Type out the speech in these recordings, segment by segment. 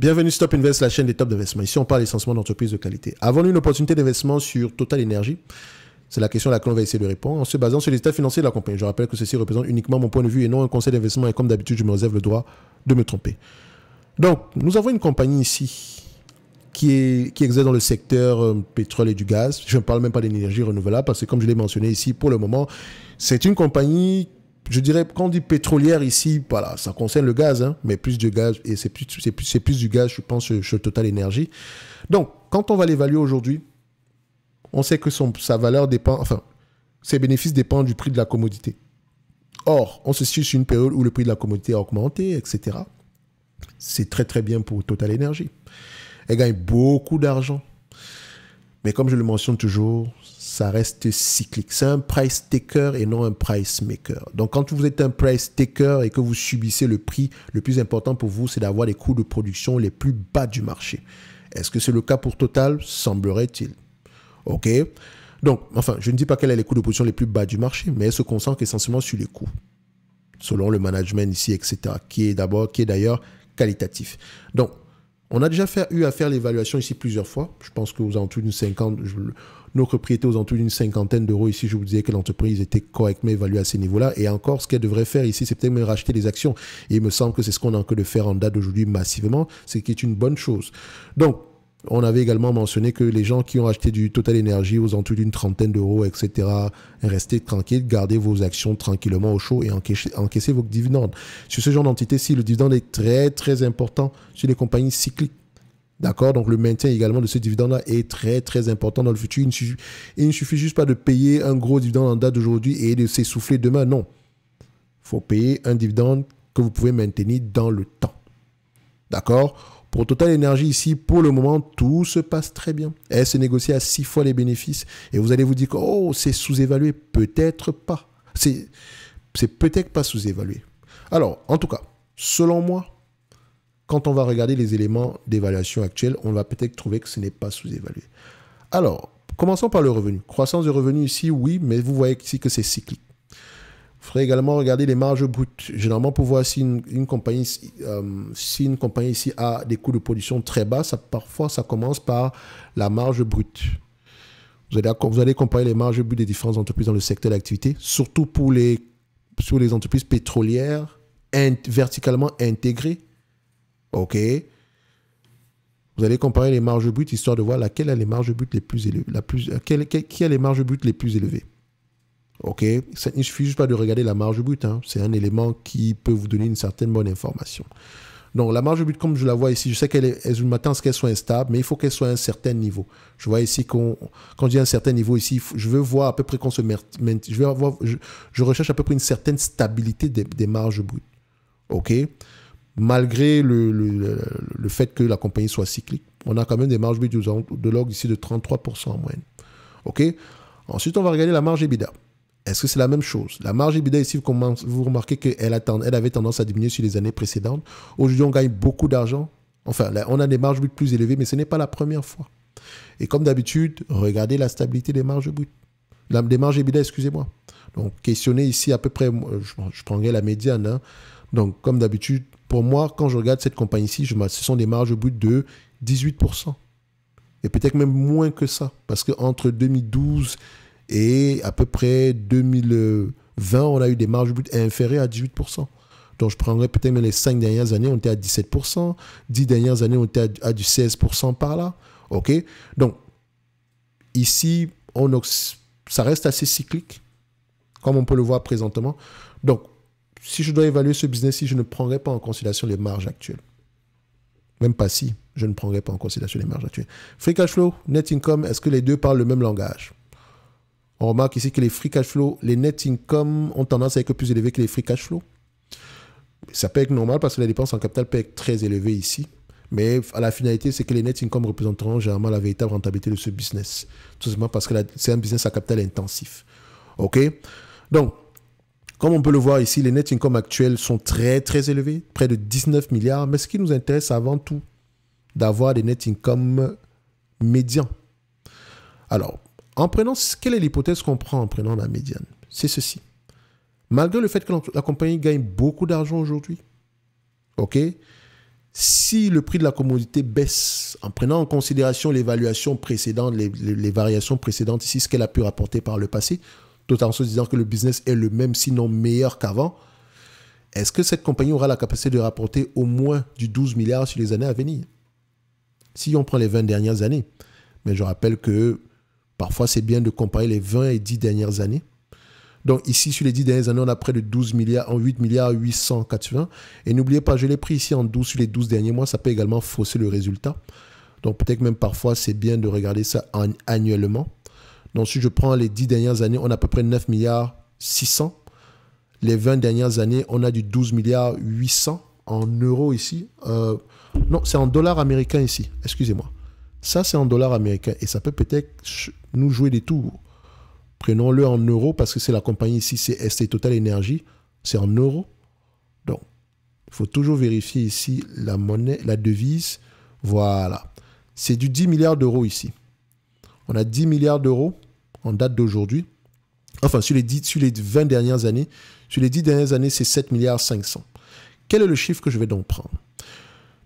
Bienvenue Stop Invest, la chaîne des tops d'investissement. Ici, on parle essentiellement d'entreprises de qualité. Avons-nous une opportunité d'investissement sur Total Energy c'est la question à laquelle on va essayer de répondre en se basant sur les financier financiers de la compagnie. Je rappelle que ceci représente uniquement mon point de vue et non un conseil d'investissement et comme d'habitude, je me réserve le droit de me tromper. Donc, nous avons une compagnie ici qui, est, qui exerce dans le secteur euh, pétrole et du gaz. Je ne parle même pas d'énergie renouvelable parce que, comme je l'ai mentionné ici, pour le moment, c'est une compagnie je dirais, quand on dit pétrolière ici, voilà, ça concerne le gaz, hein, mais plus du gaz, et c'est plus, plus, plus, du gaz, je pense, chez, Total Énergie. Donc, quand on va l'évaluer aujourd'hui, on sait que son, sa valeur dépend, enfin, ses bénéfices dépendent du prix de la commodité. Or, on se situe sur une période où le prix de la commodité a augmenté, etc. C'est très très bien pour Total Energy. Elle gagne beaucoup d'argent. Mais comme je le mentionne toujours, ça reste cyclique. C'est un price taker et non un price maker. Donc quand vous êtes un price taker et que vous subissez le prix, le plus important pour vous, c'est d'avoir les coûts de production les plus bas du marché. Est-ce que c'est le cas pour Total Semblerait-il. OK Donc, enfin, je ne dis pas qu'elle a les coûts de production les plus bas du marché, mais elle se concentre essentiellement sur les coûts, selon le management ici, etc., qui est d'abord, qui est d'ailleurs qualitatif. Donc, on a déjà eu à faire l'évaluation ici plusieurs fois. Je pense aux alentours d'une cinquantaine, nos propriétés aux alentours d'une cinquantaine d'euros ici, je vous disais que l'entreprise était correctement évaluée à ces niveaux-là. Et encore, ce qu'elle devrait faire ici, c'est peut-être me racheter des actions. Et il me semble que c'est ce qu'on a que de faire en date d'aujourd'hui massivement, ce qui est une bonne chose. Donc, on avait également mentionné que les gens qui ont acheté du Total Energy aux entours d'une trentaine d'euros, etc., restez tranquilles, gardez vos actions tranquillement au chaud et encaissez, vos dividendes. Sur ce genre dentité si le dividende est très, très important sur les compagnies cycliques. D'accord Donc le maintien également de ce dividende-là est très très important dans le futur. il ne suffit juste pas de payer un gros dividende en date d'aujourd'hui et de s'essouffler demain. Non. Il faut payer un dividende que vous pouvez maintenir dans le temps. D'accord pour Total Energy ici, pour le moment, tout se passe très bien. Elle se négocie à six fois les bénéfices et vous allez vous dire que oh, c'est sous-évalué. Peut-être pas. C'est, c'est peut-être pas sous-évalué. Alors, en tout cas, selon moi, quand on va regarder les éléments d'évaluation actuels, on va peut-être trouver que ce n'est pas sous-évalué. Alors, commençons par le revenu. Croissance de revenu ici, oui, mais vous voyez ici que c'est cyclique faudrait également regarder les marges brutes. Généralement, pour voir si une, compagnie, euh, si une compagnie ici a des coûts de production très bas, parfois ça commence par la marge brute. Vous allez, vous allez comparer les marges brutes des différentes entreprises dans le secteur d'activité, surtout pour les, sur les entreprises pétrolières verticalement intégrées. OK vous allez comparer les marges brutes histoire de voir laquelle a les marges brutes les plus élevées, la plus, euh, qui a les marges brutes les plus élevées. Ok, ça, suffit juste pas de regarder la marge brute. Hein. C'est un élément qui peut vous donner une certaine bonne information. Donc la marge brute, comme je la vois ici, je sais qu'elle est, une ce qu'elle soit instable, mais il faut qu'elle soit à un certain niveau. Je vois ici qu'on, quand je dis un certain niveau ici, je veux voir à peu près qu'on se, je veux avoir, je, recherche à peu près une certaine stabilité des, marges brutes. Ok, malgré le, fait que la compagnie soit cyclique, on a quand même des marges brutes de l'ordre ici de 33% en moyenne. Ok. Ensuite, on va regarder la marge EBITDA. Est-ce que c'est la même chose La marge EBITDA ici, vous remarquez qu'elle avait tendance à diminuer sur les années précédentes. Aujourd'hui, on gagne beaucoup d'argent. Enfin, on a des marges brutes plus élevées, mais ce n'est pas la première fois. Et comme d'habitude, regardez la stabilité des marges brutes. des marges EBITDA, excusez-moi. Donc, questionnez ici à peu près, je, prendrai la médiane. Hein. Donc, comme d'habitude, pour moi, quand je regarde cette compagnie-ci, ce sont des marges brutes de 18%. Et peut-être même moins que ça. Parce qu'entre 2012 et à peu près 2020, on a eu des marges inférieures à 18%. Donc, je prendrais peut-être même les 5 dernières années, on était à 17%. 10 dernières années, on était à, du 16% par là. OK Donc, ici, ça reste assez cyclique, comme on peut le voir présentement. Donc, si je dois évaluer ce business, si je ne prendrais pas en considération les marges actuelles, même pas si je ne prendrais pas en considération les marges actuelles. Free cash flow, net income, est-ce que les deux parlent le même langage on remarque ici que les free cash flow, les net income ont tendance à être plus élevés que les free cash flow. Ça peut être normal parce que les dépenses en capital peuvent être très élevées ici. Mais à la finalité, c'est que les net income représenteront généralement la véritable rentabilité de ce business. Tout simplement parce que c'est un business à capital intensif. OK Donc, comme on peut le voir ici, les net income actuels sont très, très élevés, près de 19 milliards. Mais ce qui nous intéresse avant tout, d'avoir des net income médians. Alors, en prenant, quelle est l'hypothèse qu'on prend en prenant la médiane C'est ceci. Malgré le fait que la compagnie gagne beaucoup d'argent aujourd'hui, ok si le prix de la commodité baisse, en prenant en considération l'évaluation précédente, les, variations précédentes ici, ce qu'elle a pu rapporter par le passé, tout en se disant que le business est le même, sinon meilleur qu'avant, est-ce que cette compagnie aura la capacité de rapporter au moins du 12 milliards sur les années à venir Si on prend les 20 dernières années. Mais je rappelle que Parfois, c'est bien de comparer les 20 et 10 dernières années. Donc ici, sur les 10 dernières années, on a près de 12 milliards, en 8 milliards 880. Et n'oubliez pas, je l'ai pris ici en 12 sur les 12 derniers mois. Ça peut également fausser le résultat. Donc peut-être même parfois, c'est bien de regarder ça annuellement. Donc si je prends les 10 dernières années, on a à peu près 9 milliards 600. Les 20 dernières années, on a du 12 milliards 800 en euros ici. Euh, non, c'est en dollars américains ici. Excusez-moi. Ça, c'est en dollars américains et ça peut peut-être nous jouer des tours. Prenons-le en euros parce que c'est la compagnie ici, c'est Total Energy, c'est en euros. Donc, il faut toujours vérifier ici la monnaie, la devise. Voilà. C'est du 10 milliards d'euros ici. On a 10 milliards d'euros en date d'aujourd'hui. Enfin, sur les, sur les 20 dernières années, sur les 10 dernières années, c'est 7 milliards 500. Quel est le chiffre que je vais donc prendre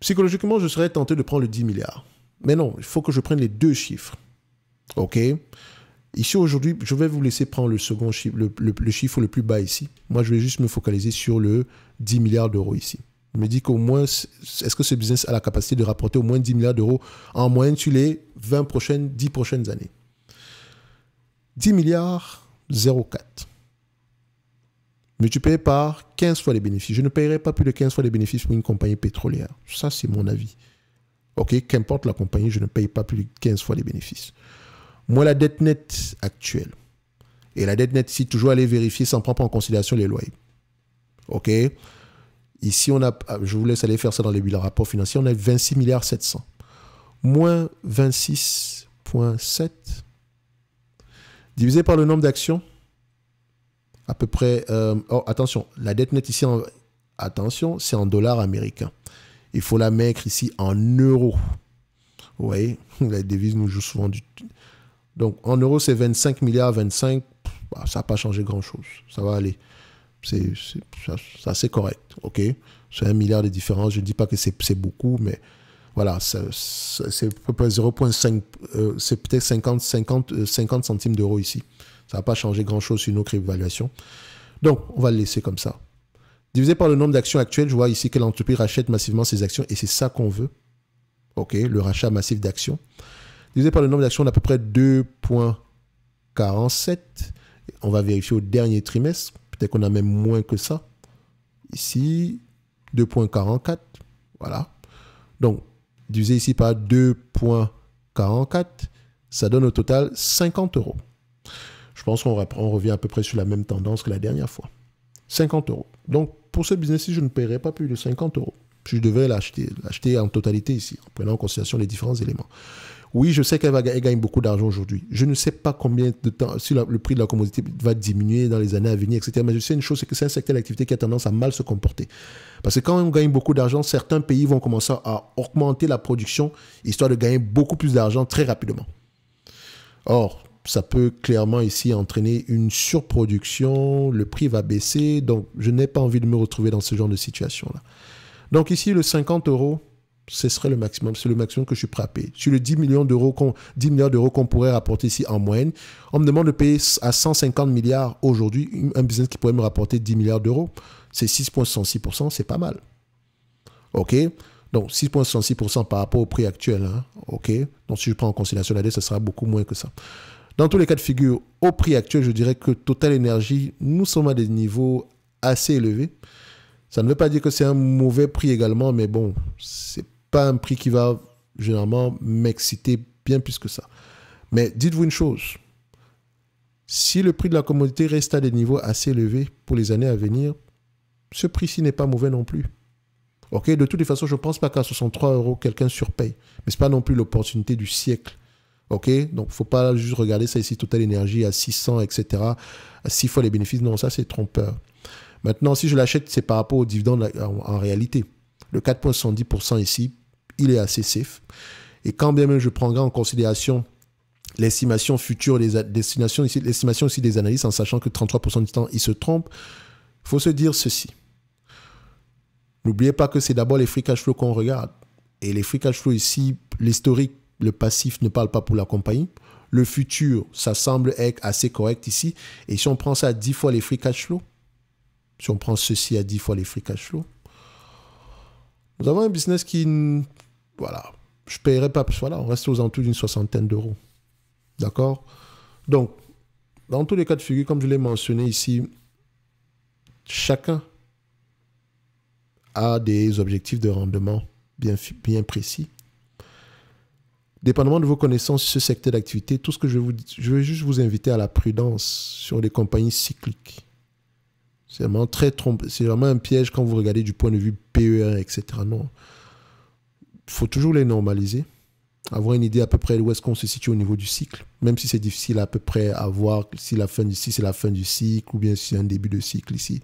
Psychologiquement, je serais tenté de prendre le 10 milliards. Mais non, il faut que je prenne les deux chiffres. OK Ici, aujourd'hui, je vais vous laisser prendre le second chiffre, le, chiffre le plus bas ici. Moi, je vais juste me focaliser sur le 10 milliards d'euros ici. Je me dis qu'au moins, est-ce que ce business a la capacité de rapporter au moins 10 milliards d'euros en moyenne sur les 20 prochaines, 10 prochaines années 10 milliards 04. Mais tu payes par 15 fois les bénéfices. Je ne paierai pas plus de 15 fois les bénéfices pour une compagnie pétrolière. Ça, c'est mon avis. OK, qu'importe la compagnie, je ne paye pas plus de 15 fois les bénéfices. Moi, la dette nette actuelle, et la dette nette, si toujours aller vérifier, sans prendre en considération les loyers. OK Ici, on a, ah, je vous laisse aller faire ça dans les rapports financiers, on a 26 milliards 700. Moins 26,7 divisé par le nombre d'actions, à peu près... Euh, oh, attention, la dette nette ici, attention, c'est en dollars américains il faut la mettre ici en euros. Vous voyez, la devise nous joue souvent du... Donc, en euros, c'est 25 milliards, 25. Bah, ça n'a pas changé grand-chose. Ça va aller. C'est assez correct. OK C'est un milliard de différence. Je ne dis pas que c'est beaucoup, mais voilà, euh, c'est peut-être 0,5, c'est peut-être 50, 50, 50 centimes d'euros ici. Ça n'a pas changé grand-chose sur nos évaluation. Donc, on va le laisser comme ça. Divisé par le nombre d'actions actuelles, je vois ici que l'entreprise rachète massivement ses actions et c'est ça qu'on veut. OK, le rachat massif d'actions. Divisé par le nombre d'actions, on a à peu près 2,47. On va vérifier au dernier trimestre. Peut-être qu'on a même moins que ça. Ici, 2,44. Voilà. Donc, divisé ici par 2,44, ça donne au total 50 euros. Je pense qu'on revient à peu près sur la même tendance que la dernière fois. 50 euros. Donc, pour ce business-ci, je ne paierai pas plus de 50 euros. Je devais l'acheter, l'acheter en totalité ici, en prenant en considération les différents éléments. Oui, je sais qu'elle va gagner beaucoup d'argent aujourd'hui. Je ne sais pas combien de temps, si le prix de la commodité va diminuer dans les années à venir, etc. Mais je sais une chose, c'est que c'est un secteur d'activité qui a tendance à mal se comporter. Parce que quand on gagne beaucoup d'argent, certains pays vont commencer à augmenter la production, histoire de gagner beaucoup plus d'argent très rapidement. Or, ça peut clairement ici entraîner une surproduction, le prix va baisser, donc je n'ai pas envie de me retrouver dans ce genre de situation-là. Donc ici, le 50 euros, ce serait le maximum, c'est le maximum que je suis prêt à payer. Sur le 10 millions d'euros, 10 milliards d'euros qu'on pourrait rapporter ici en moyenne, on me demande de payer à 150 milliards aujourd'hui un business qui pourrait me rapporter 10 milliards d'euros. C'est 6,66%, c'est pas mal. OK donc 6,66% par rapport au prix actuel. Hein. OK Donc si je prends en considération la dette, ce sera beaucoup moins que ça. Dans tous les cas de figure, au prix actuel, je dirais que Total Energy, nous sommes à des niveaux assez élevés. Ça ne veut pas dire que c'est un mauvais prix également, mais bon, c'est pas un prix qui va généralement m'exciter bien plus que ça. Mais dites-vous une chose, si le prix de la commodité reste à des niveaux assez élevés pour les années à venir, ce prix-ci n'est pas mauvais non plus. Ok, de toutes les façons, je ne pense pas qu'à 63 euros, quelqu'un surpaye. Mais ce n'est pas non plus l'opportunité du siècle. OK Donc, faut pas juste regarder ça ici, Total Énergie à 600, etc., à 6 fois les bénéfices. Non, ça, c'est trompeur. Maintenant, si je l'achète, c'est par rapport au dividende en, réalité. Le 4,70% ici, il est assez safe. Et quand bien même je prendrai en considération l'estimation future, des destinations ici, l'estimation aussi des analystes, en sachant que 33% du temps, ils se trompent, faut se dire ceci. N'oubliez pas que c'est d'abord les free cash flow qu'on regarde. Et les free cash flow ici, l'historique le passif ne parle pas pour la compagnie. Le futur, ça semble être assez correct ici. Et si on prend ça à 10 fois les free cash flow, si on prend ceci à 10 fois les free cash flow, nous avons un business qui, voilà, je ne paierai pas, voilà, on reste aux alentours d'une soixantaine d'euros. D'accord Donc, dans tous les cas de figure, comme je l'ai mentionné ici, chacun a des objectifs de rendement bien, bien précis. Dépendamment de vos connaissances sur ce secteur d'activité, tout ce que je vous je veux juste vous inviter à la prudence sur les compagnies cycliques. C'est vraiment très C'est vraiment un piège quand vous regardez du point de vue PER, etc. Non. Il faut toujours les normaliser. Avoir une idée à peu près où est-ce qu'on se situe au niveau du cycle. Même si c'est difficile à peu près à voir si la fin cycle, c'est la fin du cycle ou bien si c'est un début de cycle ici.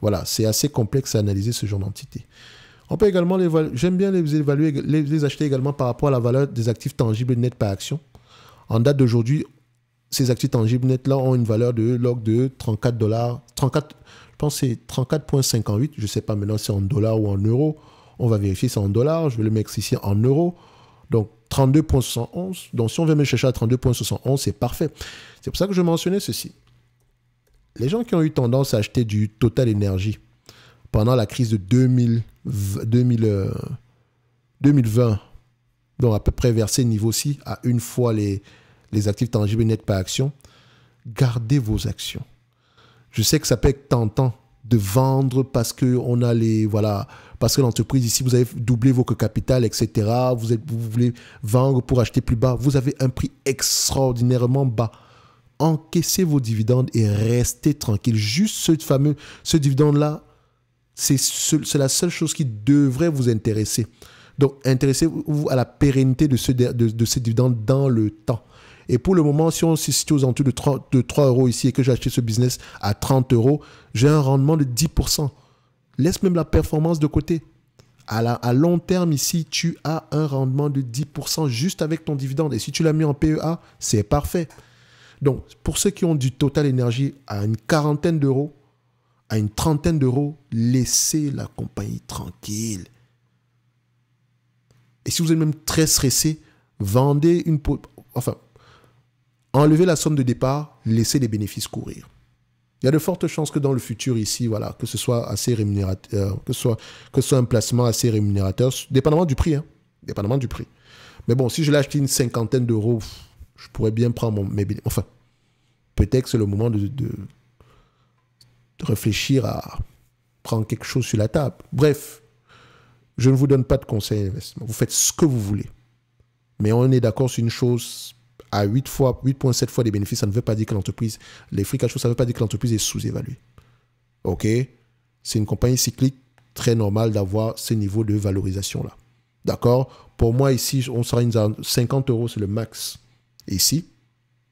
Voilà, c'est assez complexe à analyser ce genre d'entité. On peut également les j'aime bien les évaluer, les, acheter également par rapport à la valeur des actifs tangibles nets par action. En date d'aujourd'hui, ces actifs tangibles nets là ont une valeur de log de 34 dollars, 34, je pense c'est 34.58, je sais pas maintenant c'est en dollars ou en euros. On va vérifier c'est en dollars, je vais le mettre ici en euros. Donc 32.71. Donc si on veut me chercher à 32.71, c'est parfait. C'est pour ça que je mentionnais ceci. Les gens qui ont eu tendance à acheter du Total Energy, pendant la crise de 2000, 2020, euh, donc à peu près vers ces niveaux-ci, à une fois les, les actifs tangibles nets par action, gardez vos actions. Je sais que ça peut être tentant de vendre parce que on a les voilà parce que l'entreprise ici vous avez doublé votre capital etc vous vous voulez vendre pour acheter plus bas vous avez un prix extraordinairement bas encaissez vos dividendes et restez tranquille juste ce fameux ce dividende là c'est la seule chose qui devrait vous intéresser. Donc, intéressez-vous à la pérennité de ce, de, dividende dans le temps. Et pour le moment, si on se situe aux en de 3, de 3 euros ici et que j'ai acheté ce business à 30 euros, j'ai un rendement de 10%. Laisse même la performance de côté. À, à, long terme, ici, tu as un rendement de 10% juste avec ton dividende. Et si tu l'as mis en PEA, c'est parfait. Donc, pour ceux qui ont du Total énergie à une quarantaine d'euros, à une trentaine d'euros, laissez la compagnie tranquille. Et si vous êtes même très stressé, vendez une... Enfin, enlevez la somme de départ, laissez les bénéfices courir. Il y a de fortes chances que dans le futur ici, voilà, que ce soit assez rémunérateur, euh, que ce soit, que soit un placement assez rémunérateur, dépendamment du prix, hein, dépendamment du prix. Mais bon, si je l'ai acheté une cinquantaine d'euros, je pourrais bien prendre mon, mes bénéfices. Enfin, peut-être que c'est le moment de, réfléchir à prendre quelque chose sur la table. Bref, je ne vous donne pas de conseils d'investissement. Vous faites ce que vous voulez. Mais on est d'accord sur une chose à 8 fois, 8,7 fois des bénéfices, ça ne veut pas dire que l'entreprise, les fric à chaud, ça ne veut pas dire que l'entreprise est sous-évaluée. OK C'est une compagnie cyclique très normale d'avoir ce niveau de valorisation-là. D'accord Pour moi, ici, on sera une 50 euros, c'est le max. Ici,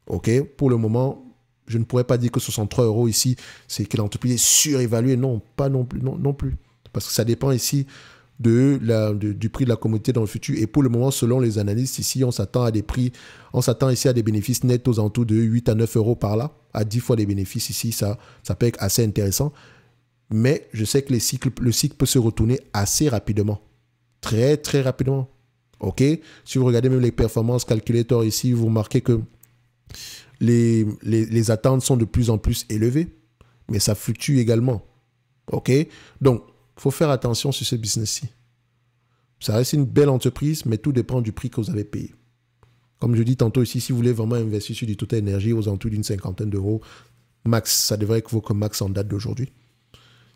OK Pour le moment, je ne pourrais pas dire que 63 euros ici, c'est que l'entreprise est surévaluée. Non, pas non plus, non, plus. Parce que ça dépend ici de la, du prix de la communauté dans le futur. Et pour le moment, selon les analystes, ici, on s'attend à des prix, on s'attend ici à des bénéfices nets aux alentours de 8 à 9 euros par là, à 10 fois les bénéfices ici, ça, ça peut être assez intéressant. Mais je sais que le cycle peut se retourner assez rapidement. Très, très rapidement. OK Si vous regardez même les performances calculator ici, vous remarquez que les, attentes sont de plus en plus élevées, mais ça fluctue également. OK Donc, il faut faire attention sur ce business-ci. Ça reste une belle entreprise, mais tout dépend du prix que vous avez payé. Comme je dis tantôt ici, si vous voulez vraiment investir sur du Total énergie aux alentours d'une cinquantaine d'euros, max, ça devrait être comme max en date d'aujourd'hui.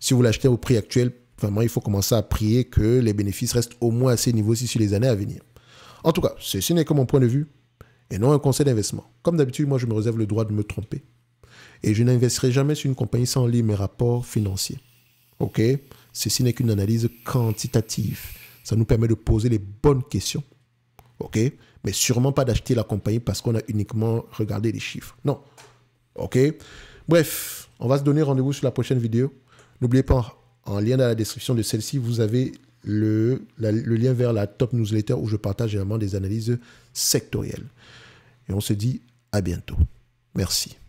Si vous l'achetez au prix actuel, vraiment, il faut commencer à prier que les bénéfices restent au moins à ces niveaux-ci sur les années à venir. En tout cas, ceci n'est que mon point de vue et non un conseil d'investissement. Comme d'habitude, moi, je me réserve le droit de me tromper. Et je n'investirai jamais sur une compagnie sans lire mes rapports financiers. OK Ceci n'est qu'une analyse quantitative. Ça nous permet de poser les bonnes questions. OK Mais sûrement pas d'acheter la compagnie parce qu'on a uniquement regardé les chiffres. Non. OK Bref, on va se donner rendez-vous sur la prochaine vidéo. N'oubliez pas, en lien dans la description de celle-ci, vous avez le, le lien vers la top newsletter où je partage généralement des analyses sectorielles. Et on se dit à bientôt. Merci.